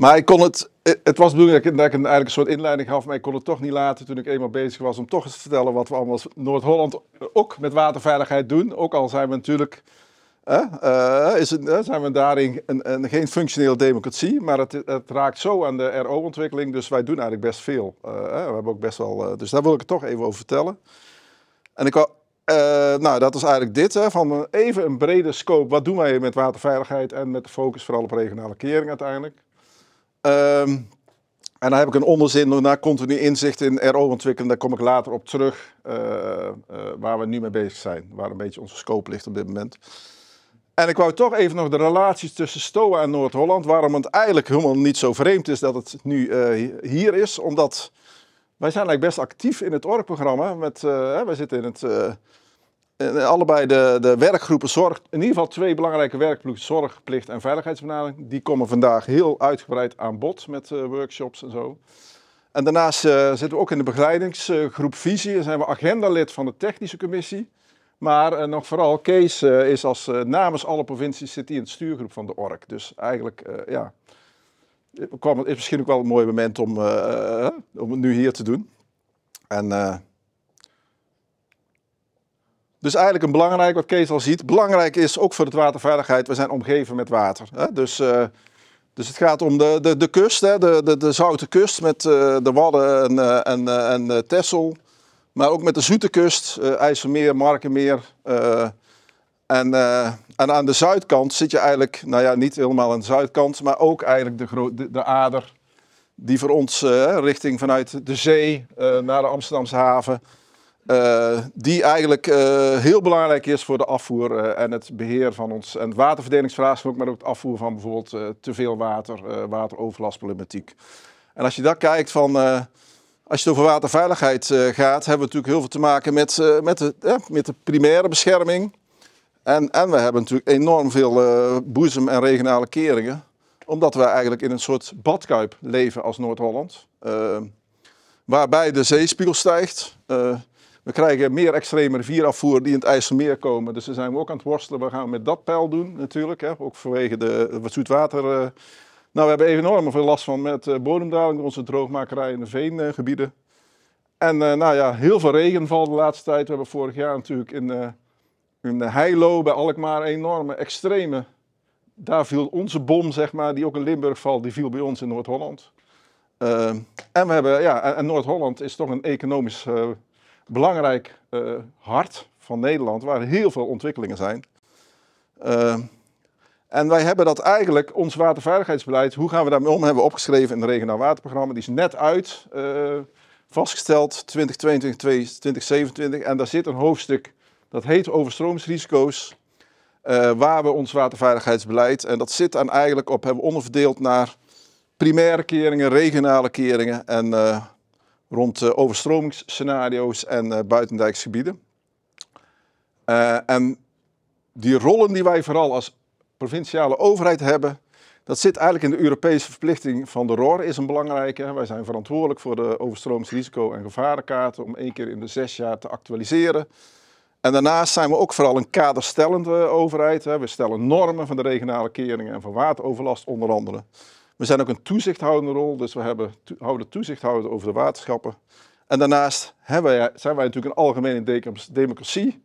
Maar ik kon het, eh, het was bedoeld dat ik, dat ik een, eigenlijk een soort inleiding gaf, maar ik kon het toch niet laten toen ik eenmaal bezig was om toch eens te vertellen wat we allemaal als Noord-Holland ook met waterveiligheid doen. Ook al zijn we natuurlijk, eh, is het, zijn we daarin een, een, geen functionele democratie, maar het, het raakt zo aan de RO-ontwikkeling, dus wij doen eigenlijk best veel. Eh, we hebben ook best wel, eh, dus daar wil ik het toch even over vertellen. En ik uh, nou, dat is eigenlijk dit. Hè, van even een brede scope. Wat doen wij met waterveiligheid en met de focus vooral op regionale kering uiteindelijk. Um, en dan heb ik een onderzin naar continu inzicht in RO ontwikkelen. Daar kom ik later op terug, eh, eh, waar we nu mee bezig zijn. Waar een beetje onze scope ligt op dit moment. En ik wou toch even nog de relaties tussen Stoa en Noord-Holland. Waarom het eigenlijk helemaal niet zo vreemd is dat het nu eh, hier is. Omdat wij zijn eigenlijk best actief in het org-programma. Wij zitten in het eh, eh, allebei de, de werkgroepen zorg, in ieder geval twee belangrijke werkgroepen, zorgplicht en veiligheidsbenadering, die komen vandaag heel uitgebreid aan bod met eh, workshops en zo. En daarnaast zitten we ook in de begeleidingsgroep visie en zijn we agendalid van de technische commissie. Maar nog vooral, Kees is als namens alle provincies zit hij in het stuurgroep van de ORK. Dus eigenlijk, ja, het is misschien ook wel een mooi moment om, om het nu hier te doen. En dus eigenlijk een belangrijk, wat Kees al ziet, belangrijk is ook voor de waterveiligheid, we zijn omgeven met water. Hè? Dus, eh, dus het gaat om de, de, de kust, hè? De, de, de zoute kust met eh, de Wadden en, uh, en, en Texel. Maar ook met de zoete kust, IJsselmeer, Markenmeer. en, en aan de zuidkant zit je eigenlijk, nou ja, niet helemaal aan de zuidkant, maar ook eigenlijk de, de, de ader die voor ons richting vanuit de zee naar de Amsterdamse haven eh, die eigenlijk eh, heel belangrijk is voor de afvoer eh, en het beheer van ons en het waterverdelingsvraagstuk, maar ook het afvoer van bijvoorbeeld te veel water, wateroverlastproblematiek. En als je dat kijkt van, als je het over waterveiligheid gaat, hebben we natuurlijk heel veel te maken met, met, de, met de primaire bescherming. En, en we hebben natuurlijk enorm veel boezem- en regionale keringen, omdat we eigenlijk in een soort badkuip leven als Noord-Holland. waarbij de zeespiegel stijgt. We krijgen meer extreme rivierafvoer die in het IJsselmeer komen. Dus daar zijn we ook aan het worstelen. Wat gaan we met dat pijl doen natuurlijk? Hè? Ook vanwege de, wat zoetwater... Uh... nou, we hebben enorm veel last van met eh, bodemdaling onze droogmakerij in de veengebieden. En eh, nou ja, heel veel regen valt de laatste tijd. We hebben vorig jaar natuurlijk in, in Heilo bij Alkmaar enorme extreme. Daar viel onze bom, zeg maar, die ook in Limburg valt, die viel bij ons in Noord-Holland. Ehm, en we hebben, ja, en Noord-Holland is toch een economisch belangrijk eh, hart van Nederland, waar heel veel ontwikkelingen zijn. Eh, en wij hebben dat eigenlijk, ons waterveiligheidsbeleid, hoe gaan we daarmee om, hebben we opgeschreven in het regionaal waterprogramma. Die is net uit, uh, vastgesteld 2022, 2027. En daar zit een hoofdstuk, dat heet overstromingsrisico's waar we ons waterveiligheidsbeleid, en dat zit dan eigenlijk op, hebben onderverdeeld naar primaire keringen, regionale keringen en rond eh, overstromingsscenario's en eh, buitendijksgebieden. Eh, en die rollen die wij vooral als provinciale overheid hebben, dat zit eigenlijk in de Europese verplichting van de ROR, is een belangrijke. Wij zijn verantwoordelijk voor de overstromingsrisico- en gevarenkaarten om één keer in de zes jaar te actualiseren. En daarnaast zijn we ook vooral een kaderstellende overheid. We stellen normen van de regionale keringen en van wateroverlast onder andere. We zijn ook een toezichthoudende rol, dus we hebben, to houden toezichthouder over de waterschappen. En daarnaast wij, zijn wij natuurlijk een algemene democratie.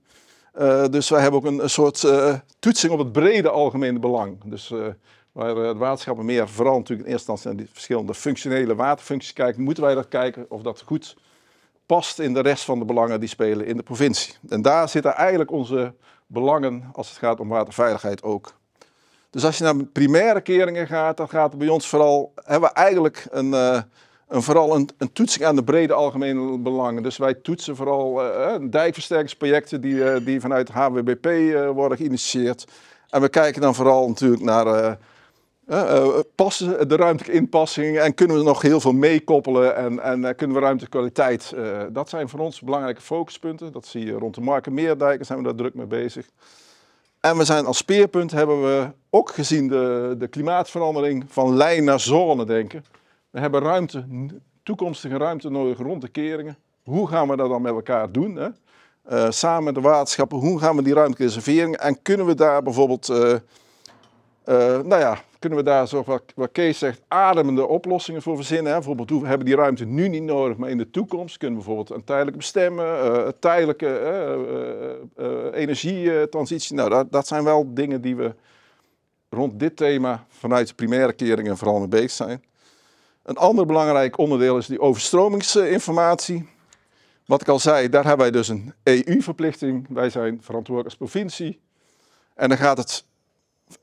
Eh, dus wij hebben ook een, soort eh, toetsing op het brede algemene belang. Dus eh, waar de waterschappen meer, vooral natuurlijk in eerste instantie naar die verschillende functionele waterfuncties kijken, moeten wij dat kijken of dat goed past in de rest van de belangen die spelen in de provincie. En daar zitten eigenlijk onze belangen als het gaat om waterveiligheid ook. Dus als je naar primaire keringen gaat, dan gaat het bij ons vooral, hebben we eigenlijk een, eh, een vooral een, toetsing aan de brede algemene belangen. Dus wij toetsen vooral uh, dijkversterkingsprojecten die, uh, die vanuit HWBP worden geïnitieerd. En we kijken dan vooral natuurlijk naar passen, de ruimtelijke inpassing en kunnen we nog heel veel meekoppelen en, en kunnen we ruimtekwaliteit. dat zijn voor ons belangrijke focuspunten. Dat zie je rond de Markermeer dijken zijn we daar druk mee bezig. En we zijn als speerpunt hebben we ook gezien de, de klimaatverandering van lijn naar zone denken. We hebben ruimte, toekomstige ruimte nodig rond de keringen. Hoe gaan we dat dan met elkaar doen? Hè? Eh, samen met de waterschappen, hoe gaan we die ruimte reserveren? en kunnen we daar bijvoorbeeld eh, eh, nou ja, kunnen we daar, zoals wat Kees zegt, ademende oplossingen voor verzinnen. Hè? Bijvoorbeeld, we hebben die ruimte nu niet nodig, maar in de toekomst kunnen we bijvoorbeeld een tijdelijk bestemmen, eh, een tijdelijke eh, energietransitie. Nou, dat, dat, zijn wel dingen die we rond dit thema vanuit de primaire keringen vooral mee bezig zijn. Een ander belangrijk onderdeel is die overstromingsinformatie. Wat ik al zei, daar hebben wij dus een EU-verplichting. Wij zijn verantwoordelijk als provincie. En dan gaat het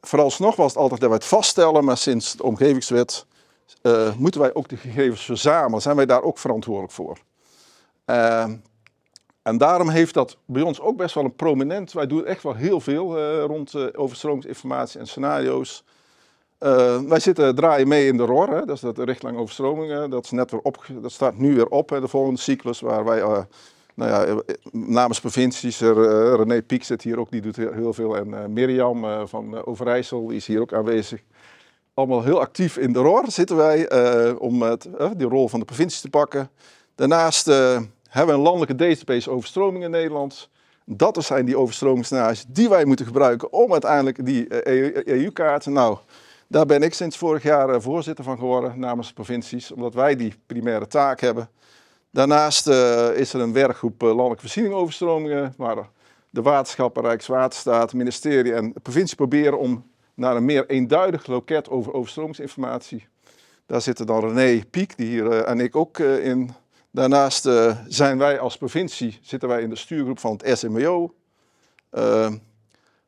vooralsnog was het altijd dat wij het vaststellen, maar sinds de omgevingswet eh, moeten wij ook de gegevens verzamelen. Zijn wij daar ook verantwoordelijk voor? Ehm, en daarom heeft dat bij ons ook best wel een prominent. Wij doen echt wel heel veel eh, rond eh, overstromingsinformatie en scenario's. wij zitten draaien mee in de ROR, hè, dat is de richtlijn overstromingen. Dat, net weer dat staat nu weer op, hè, de volgende cyclus waar wij nou ja, eh, namens provincies, eh, eh, René Piek zit hier ook, die doet heel veel. En Mirjam van Overijssel is hier ook aanwezig. Allemaal heel actief in de ROR zitten wij om het, die rol van de provincies te pakken. Daarnaast hebben we een landelijke database overstromingen in Nederland. Dat zijn die overstromingsscenario's die wij moeten gebruiken om uiteindelijk die EU-kaarten. E e nou, daar ben ik sinds vorig jaar voorzitter van geworden namens provincies, omdat wij die primaire taak hebben Daarnaast eh, is er een werkgroep eh, landelijke overstromingen. waar de waterschappen, Rijkswaterstaat, ministerie en provincie proberen om naar een meer eenduidig loket over overstromingsinformatie. Daar zitten dan René Piek, die hier eh, en ik ook in. Daarnaast uh, zijn wij als provincie, zitten wij in de stuurgroep van het SMWO.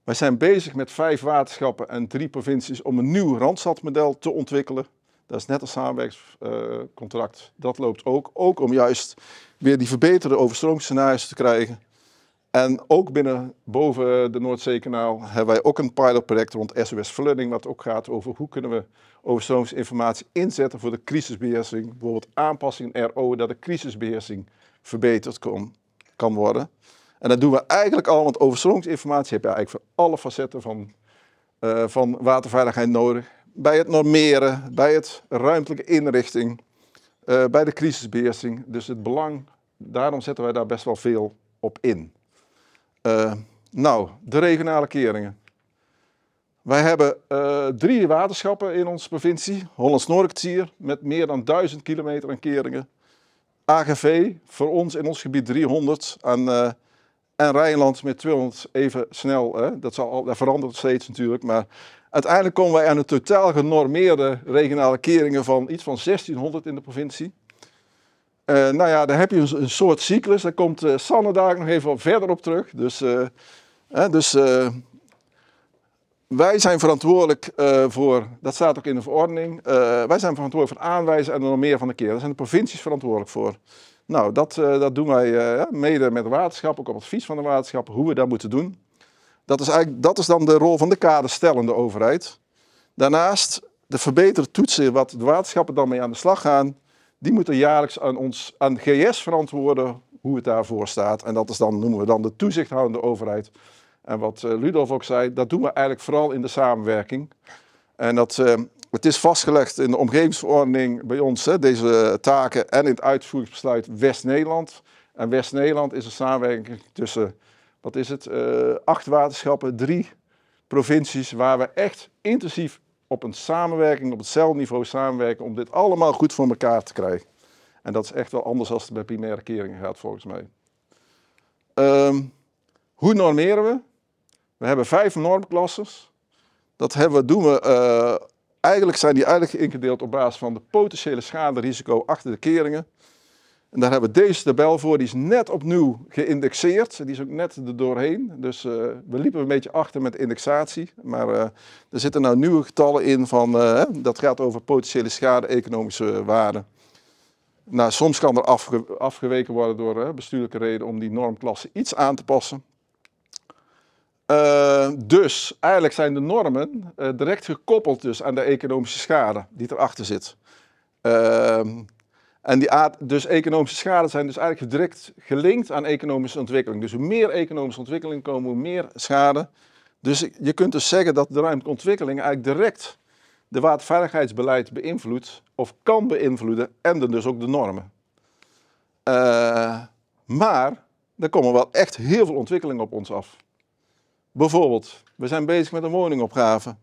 wij zijn bezig met vijf waterschappen en drie provincies om een nieuw Randstadmodel te ontwikkelen. Dat is net een samenwerkingscontract. dat loopt ook. Ook om juist weer die verbeterde overstromingsscenario's te krijgen. En ook binnen, boven de Noordzeekanaal, hebben wij ook een pilotproject rond SOS Flooding, wat ook gaat over hoe kunnen we overstromingsinformatie inzetten voor de crisisbeheersing. Bijvoorbeeld aanpassingen RO, dat de crisisbeheersing verbeterd kon, kan worden. En dat doen we eigenlijk al, want overstromingsinformatie heb je eigenlijk voor alle facetten van, eh, van waterveiligheid nodig bij het normeren, bij het ruimtelijke inrichting, eh, bij de crisisbeheersing. Dus het belang, daarom zetten wij daar best wel veel op in. Eh, nou, de regionale keringen. Wij hebben eh, drie waterschappen in onze provincie. Hollands Noordkwartier met meer dan 1000 kilometer aan keringen. AGV, voor ons in ons gebied 300 aan en Rijnland met 200 even snel. Hè? Dat, zal, dat verandert steeds natuurlijk. Maar uiteindelijk komen wij aan een totaal genormeerde regionale keringen van iets van 1600 in de provincie. Uh, nou ja, daar heb je dus een, soort cyclus. Daar komt uh, Sanne daar nog even verder op terug. Dus, eh, hè, dus wij zijn verantwoordelijk voor, dat staat ook in de verordening, wij zijn verantwoordelijk voor aanwijzen en normeren van de keren. Daar zijn de provincies verantwoordelijk voor. Nou, dat, eh, dat doen wij eh, mede met de waterschappen, ook op advies van de waterschappen, hoe we dat moeten doen. Dat is, eigenlijk, dat is dan de rol van de kaderstellende overheid. Daarnaast de verbeterde toetsen, wat de waterschappen dan mee aan de slag gaan, die moeten jaarlijks aan ons, aan GS verantwoorden hoe het daarvoor staat. En dat is dan, noemen we dan de toezichthoudende overheid. En wat Ludolf eh, ook zei, dat doen we eigenlijk vooral in de samenwerking. En dat, het is vastgelegd in de omgevingsverordening bij ons, hè, deze taken, en in het uitvoeringsbesluit West-Nederland. En West-Nederland is een samenwerking tussen, wat is het, eh, acht waterschappen, drie provincies, waar we echt intensief op een samenwerking, op hetzelfde niveau samenwerken, om dit allemaal goed voor elkaar te krijgen. En dat is echt wel anders als het bij primaire keringen gaat, volgens mij. Ehm, hoe normeren we? We hebben vijf normklassen. Dat hebben, doen we eh, eigenlijk zijn die eigenlijk ingedeeld op basis van de potentiële schaderisico achter de keringen. En daar hebben we deze tabel voor, die is net opnieuw geïndexeerd. Die is ook net er doorheen. Dus eh, we liepen een beetje achter met indexatie. Maar eh, er zitten nou nieuwe getallen in van, eh, dat gaat over potentiële schade, economische waarde. Nou, soms kan er afgeweken worden door bestuurlijke reden om die normklasse iets aan te passen. Eh, dus eigenlijk zijn de normen eh, direct gekoppeld dus aan de economische schade die erachter zit. Ehm, en die dus economische schade zijn dus eigenlijk direct gelinkt aan economische ontwikkeling. Dus hoe meer economische ontwikkeling komen, hoe meer schade. Dus je kunt dus zeggen dat de ruimtelijke ontwikkeling eigenlijk direct de waterveiligheidsbeleid beïnvloedt of kan beïnvloeden en dan dus ook de normen. Eh, maar er komen wel echt heel veel ontwikkelingen op ons af. Bijvoorbeeld, we zijn bezig met een woningopgave.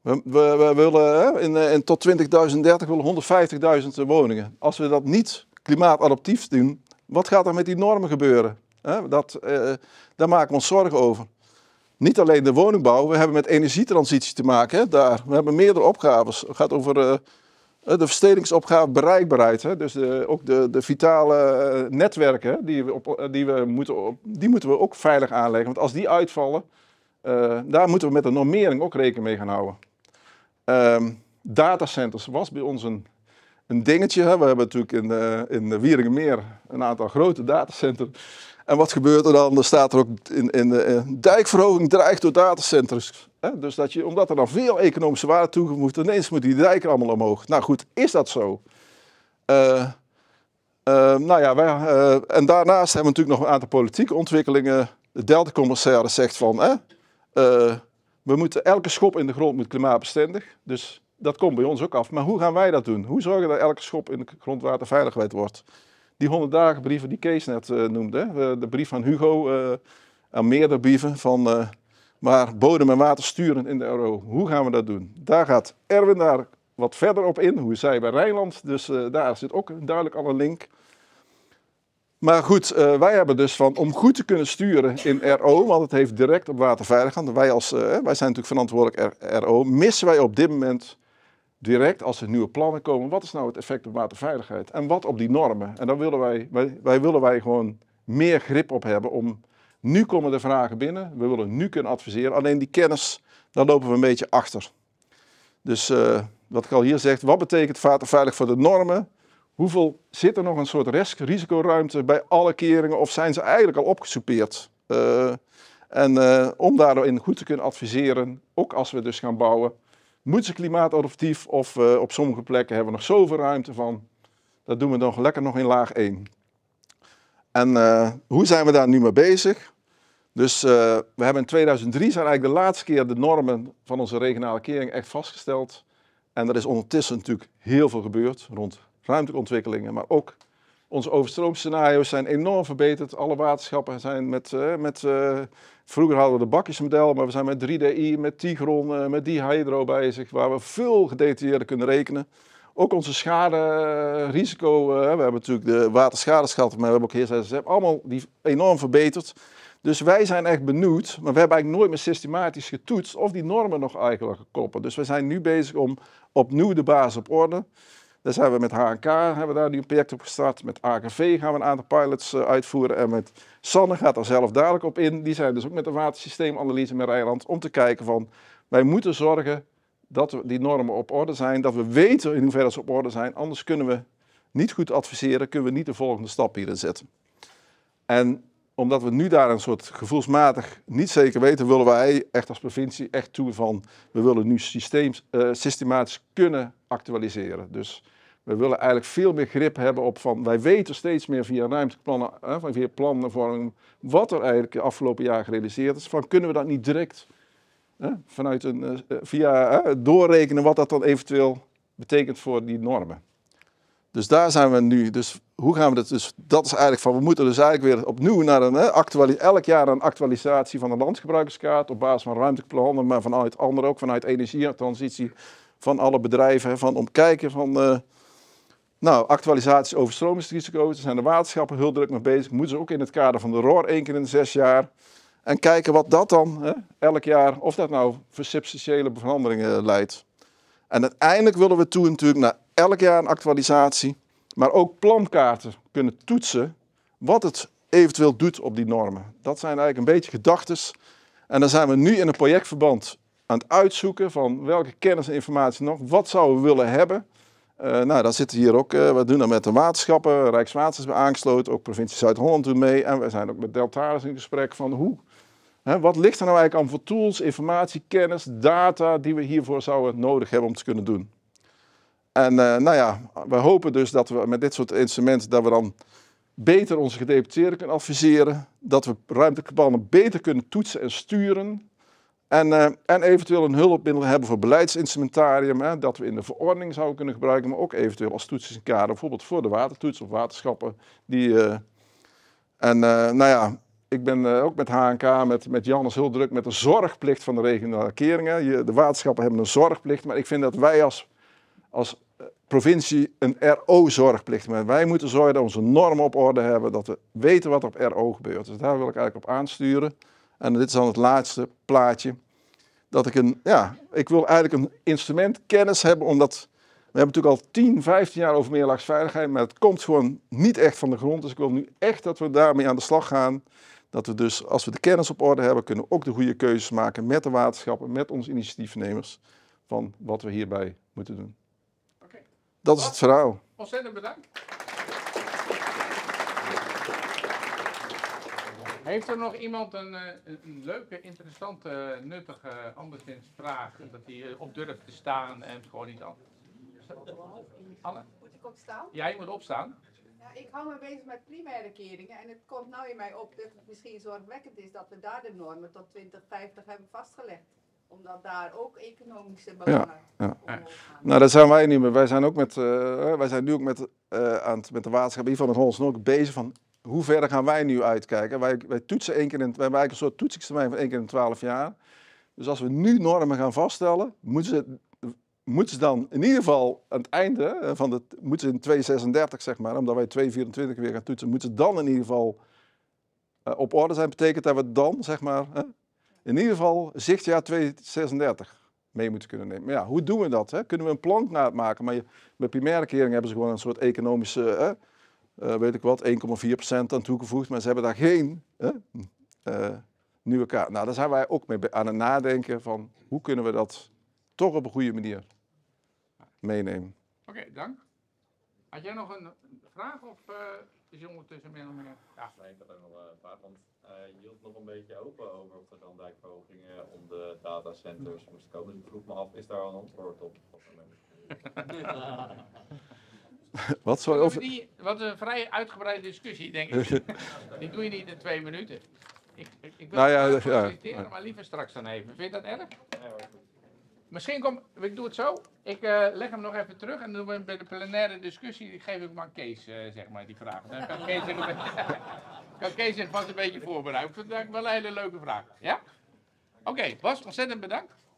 We, we, we willen eh, in, tot 2030 willen 150.000 woningen. Als we dat niet klimaatadaptief doen, wat gaat er met die normen gebeuren? Dat, eh, daar maken we ons zorgen over. Niet alleen de woningbouw, we hebben met energietransitie te maken. Hè, daar. We hebben meerdere opgaves. Het gaat over eh, eh, de verstedingsopgave, bereikbaarheid. Hè? Dus de, ook de, de vitale eh, netwerken, die we, op, eh, die, we moeten op, die moeten we ook veilig aanleggen. Want als die uitvallen, daar moeten we met de normering ook rekening mee gaan houden. Ehm, datacenters was bij ons een, een dingetje. Hè? We hebben natuurlijk in, uh, in Wieringenmeer een aantal grote datacenters. En wat gebeurt er dan? Er staat er ook in, in eh, dijkverhoging dreigt door datacenters. Hè? Dus dat je, omdat er dan veel economische waarde toegevoegd wordt, ineens moet die dijk allemaal omhoog. Nou goed, is dat zo? Eh, eh, nou ja, wij, en daarnaast hebben we natuurlijk nog een aantal politieke ontwikkelingen. De Delta-commissaris zegt van, hè, we moeten elke schop in de grond moet klimaatbestendig. Dus dat komt bij ons ook af. Maar hoe gaan wij dat doen? Hoe zorgen we dat elke schop in de grondwater veiligheid wordt? die 100 dagen brieven die Kees net eh, noemde. de brief eh, van Hugo uh, eh, en meerdere brieven van maar bodem en water sturen in de RO. Hoe gaan we dat doen? Daar gaat Erwin daar wat verder op in, hoe zij bij Rijnland. Dus daar zit ook duidelijk al een link. Maar goed, wij hebben dus van om goed te kunnen sturen in RO, want het heeft direct op waterveiligheid. Wij, als, wij zijn natuurlijk verantwoordelijk RO. Missen wij op dit moment direct als er nieuwe plannen komen, wat is nou het effect op waterveiligheid en wat op die normen? En daar willen wij, wij, willen wij gewoon meer grip op hebben om, nu komen de vragen binnen, we willen nu kunnen adviseren, alleen die kennis, daar lopen we een beetje achter. Dus eh, wat ik al hier zeg, wat betekent waterveilig voor de normen? Hoeveel zit er nog een soort risicoruimte bij alle keringen of zijn ze eigenlijk al opgesoupeerd? Eh, en eh, om daardoor goed te kunnen adviseren, ook als we dus gaan bouwen, moet ze klimaatadaptief of eh, op sommige plekken hebben we nog zoveel ruimte van. Dat doen we dan lekker nog in laag 1. En eh, hoe zijn we daar nu mee bezig? Dus eh, we hebben in 2003 zijn eigenlijk de laatste keer de normen van onze regionale kering echt vastgesteld. En er is ondertussen natuurlijk heel veel gebeurd rond ruimteontwikkelingen, maar ook onze overstroomscenario's zijn enorm verbeterd. Alle waterschappen zijn met, eh, met eh, vroeger hadden we de bakjesmodel, maar we zijn met 3DI, met Tigron, eh, met Dihydro bezig, waar we veel gedetailleerder kunnen rekenen. Ook onze schaderisico, we hebben natuurlijk de waterschadeschat, maar we hebben ook hebben allemaal die enorm verbeterd. Dus wij zijn echt benieuwd, maar we hebben eigenlijk nooit meer systematisch getoetst of die normen nog eigenlijk kloppen. Dus we zijn nu bezig om opnieuw de basis op orde daar zijn we met HNK, hebben we daar nu een project op gestart. Met AKV gaan we een aantal pilots eh, uitvoeren. En met Sanne gaat daar zelf dadelijk op in. Die zijn dus ook met de watersysteemanalyse met Rijnland om te kijken van... Wij moeten zorgen dat die normen op orde zijn. Dat we weten in hoeverre ze op orde zijn. Anders kunnen we niet goed adviseren, kunnen we niet de volgende stap hierin zetten. En omdat we nu daar een soort gevoelsmatig niet zeker weten, willen wij echt als provincie echt toe van, we willen nu eh, systematisch kunnen actualiseren. Dus we willen eigenlijk veel meer grip hebben op van, wij weten steeds meer via ruimteplannen, hè, via vorm, wat er eigenlijk de afgelopen jaar gerealiseerd is. Van kunnen we dat niet direct hè, vanuit een, eh, eh, via hè, doorrekenen wat dat dan eventueel betekent voor die normen. Dus daar zijn we nu. Dus hoe gaan we dat? Dus dat is eigenlijk van, we moeten dus eigenlijk weer opnieuw naar een, elk jaar een actualisatie van de landgebruikerskaart op basis van ruimtelijke plannen, maar vanuit andere ook, vanuit energietransitie, van alle bedrijven. Van om kijken van, uh, nou, actualisaties overstromingsrisico's. Daar zijn de waterschappen heel druk mee bezig. Moeten ze ook in het kader van de ROR één keer in de zes jaar. En kijken wat dat dan hè, elk jaar, of dat nou voor substantiële veranderingen eh, leidt. En uiteindelijk willen we toe natuurlijk naar elk jaar een actualisatie. Maar ook plankaarten kunnen toetsen wat het eventueel doet op die normen. Dat zijn eigenlijk een beetje gedachten. En dan zijn we nu in een projectverband aan het uitzoeken van welke kennis en informatie nog, wat zouden we willen hebben. Eh, nou, daar zitten hier ook, eh, we doen dat met de waterschappen, Rijkswater is aangesloten, ook provincie Zuid-Holland doet mee. En we zijn ook met Deltares in gesprek van hoe, hè, wat ligt er nou eigenlijk aan voor tools, informatie, kennis, data die we hiervoor zouden nodig hebben om te kunnen doen. En eh, nou ja, we hopen dus dat we met dit soort instrumenten, dat we dan beter onze gedeputeerden kunnen adviseren, dat we ruimtelijke beter kunnen toetsen en sturen, en, eh, en, eventueel een hulpmiddel hebben voor beleidsinstrumentarium, hè, dat we in de verordening zouden kunnen gebruiken, maar ook eventueel als toetsingskader, bijvoorbeeld voor de watertoets of waterschappen. Die, eh, en eh, nou ja, ik ben ook met HNK, met, met Jannes heel druk met de zorgplicht van de regionale keringen. Je, de waterschappen hebben een zorgplicht, maar ik vind dat wij als, als provincie een RO-zorgplicht hebben. Wij moeten zorgen dat onze normen op orde hebben, dat we weten wat op RO gebeurt. Dus daar wil ik eigenlijk op aansturen. En dit is dan het laatste plaatje. Dat ik een, ja, ik wil eigenlijk een instrument kennis hebben, omdat we hebben natuurlijk al 10, 15 jaar over meerlaagsveiligheid, maar het komt gewoon niet echt van de grond. Dus ik wil nu echt dat we daarmee aan de slag gaan. Dat we dus, als we de kennis op orde hebben, kunnen ook de goede keuzes maken met de waterschappen, met onze initiatiefnemers, van wat we hierbij moeten doen. Oké. Dat is het verhaal. Ontzettend bedankt. Heeft er nog iemand eh, een, een leuke, interessante, nuttige anderszins vraag? Dat hij eh, op durft te staan en gewoon niet aan. Anne? Moet ik opstaan? Ja, je moet opstaan. Ja, ik hou me bezig met primaire keringen en het komt nou in mij op dat het misschien zorgwekkend is dat we daar de normen tot 2050 hebben vastgelegd omdat daar ook economische belangen ja, ja. Nou, dat zijn wij niet meer. Wij zijn, ook met, eh, wij zijn nu ook met, aan met de waterschap, in ieder geval met Hollands nog bezig van hoe ver gaan wij nu uitkijken? Wij, wij toetsen één keer in, wij eigenlijk een soort toetsingstermijn van één keer in twaalf jaar. Dus als we nu normen gaan vaststellen, moeten ze, moeten ze dan in ieder geval aan het einde van de, moeten ze in 2036, zeg maar, omdat wij 2024 weer gaan toetsen, moeten ze dan in ieder geval eh, op orde zijn. Betekent dat we dan, zeg maar, in ieder geval zichtjaar 2036 mee moeten kunnen nemen. Maar ja, hoe doen we dat? Hè? Kunnen we een plank naar het maken? Maar je, bij primaire kering hebben ze gewoon een soort economische. Eh, weet ik wat, 1,4% aan toegevoegd, maar ze hebben daar geen eh, nieuwe kaart. Nou, daar zijn wij ook mee aan het nadenken van hoe kunnen we dat toch op een goede manier meenemen. Oké, dank. Had jij nog een vraag of eh, is je ondertussen meer of meer? Ja, nee, ik had nog een paar. Want je hield nog een beetje open over of er dan dijkverhogingen om de datacenters moest komen. ik vroeg me af, is daar al een antwoord op? Wat wat een vrij uitgebreide discussie, denk ik. die doe je niet in twee minuten. Ik, ik, wil nou ja, het ja, maar liever straks dan even. Vind je dat erg? Misschien kom ik doe het zo. Ik eh, leg hem nog even terug en dan doen we bij de plenaire discussie. Die geef ik maar aan Kees, eh, zeg maar, die vraag. Dan kan Kees zich, kan vast een beetje voorbereiden. Ik vind dat wel een hele leuke vraag. Ja? Oké, Bas, ontzettend bedankt.